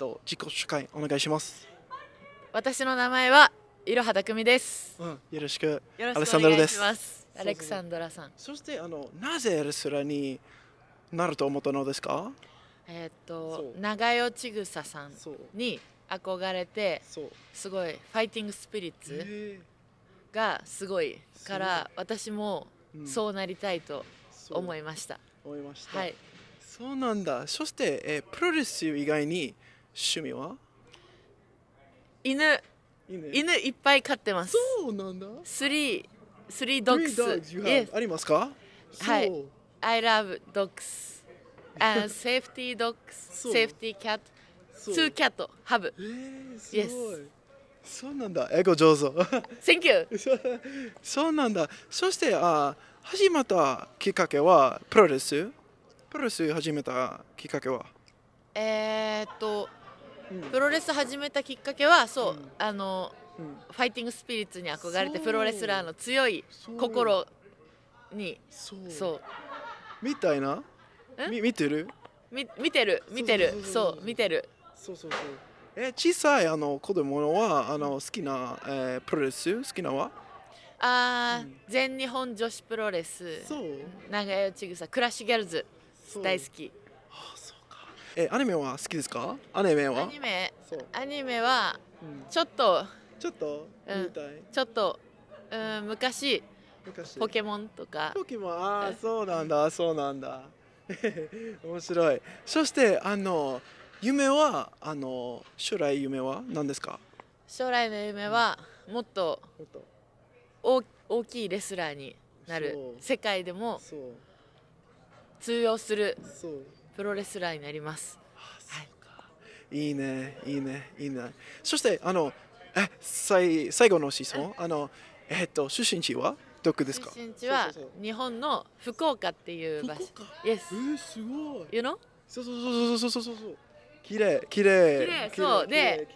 と自己紹介お願いします私の名前はいろはたくみです、うんよろしくよろアレしくサおンド願いですしますアレクサンドラさんそしてあのなぜレスラーになると思ったのですかえーっと長代千草さんに憧れてすごいファイティングスピリッツがすごいから私もそうなりたいと思いました、思いましたはいそうなんだそして、えープロレス以外に趣味は犬犬いっぱい飼ってますそうなんだスリースリードックスありますかはい I love dogs and safety dogs safety cat ツーキャットハブえー、す yes. そうなんだ英語上手 Thank you そうなんだそしてあ始まったきっかけはプロレスプロレス始めたきっかけはえー、っとプロレス始めたきっかけはそう、あの、ファイティングスピリッツに憧れてプロレスラーの強い心にそうみたいなみ見てるみ見てる見てるそう見てるそうそうそうえ小さいあの子供はあの好きな、えー、プロレス好きなはあ、うん、全日本女子プロレスそう長与千草クラッシュギャルズ大好きあそえアニメは好きですかアニメはアニメアニメはちょっと、ちょっと、うん、ちょっと、うん、昔ポケモンとかポケモンああそうなんだそうなんだ 面白いそしてあの夢はあの将来夢は何ですか将来の夢はもっと大大きいレスラーになる世界でも通用するプロレスラーになります。い、いね、いいね、いいね。そして、あの、えさい、最後の質問、あの、えっと、出身地はどこですか出身地は日本の福岡っていう場所。Yes。えー、すごい。You know? そうそうそうそうそうそうそう。きれ綺麗、綺麗。きれい、そう。で、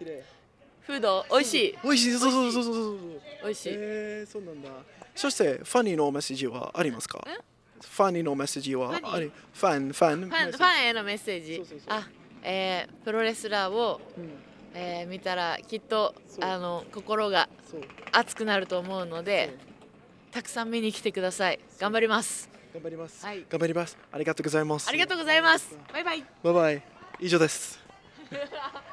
フード、美味しい。美味しい、そうそうそうそうそう。美味しい。えー、そうなんだ。そして、ファニーのメッセージはありますかえファンへのメッセージはあれファンファンファンファンへのメッセージあ、えー、プロレスラーを、うん、えー、見たらきっとあの心が熱くなると思うのでたくさん見に来てください頑張ります頑張ります、はい、頑張りますありがとうございますありがとうございますバイバイバイバイ以上です